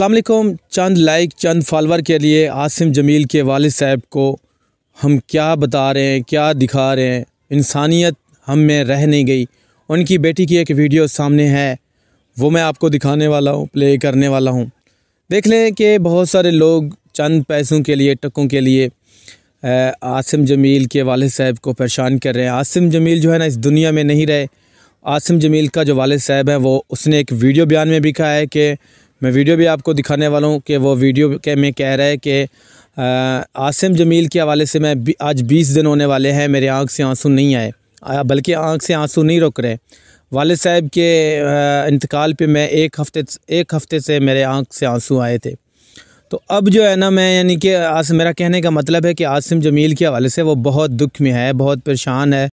वालेकुम चंद लाइक चंद फॉलोअर के लिए आसिम जमील के वाल साहब को हम क्या बता रहे हैं क्या दिखा रहे हैं इंसानियत हम में रह नहीं गई उनकी बेटी की एक वीडियो सामने है वो मैं आपको दिखाने वाला हूँ प्ले करने वाला हूँ देख लें कि बहुत सारे लोग चंद पैसों के लिए टक्कों के लिए आसिम जमील के वाल साहब को परेशान कर रहे हैं आसिम जमील जो है ना इस दुनिया में नहीं रहे आसिम जमील का जो वाल साहब है वो उसने एक वीडियो बयान में भी कहा है कि मैं वीडियो भी आपको दिखाने वाला हूँ कि वो वीडियो के में कह रहा है कि आसिम जमील के हवाले से मैं आज बीस दिन होने वाले हैं मेरे आँख से आंसू नहीं आए बल्कि आँख से आंसू नहीं रुक रहे वाल साहब के इंतकाल पे मैं एक हफ़्ते एक हफ़्ते से मेरे आँख से आंसू आए थे तो अब जो है ना मैं यानी कि आस मेरा कहने का मतलब है कि आसिम जमील के हवाले से वो बहुत दुख में है बहुत परेशान है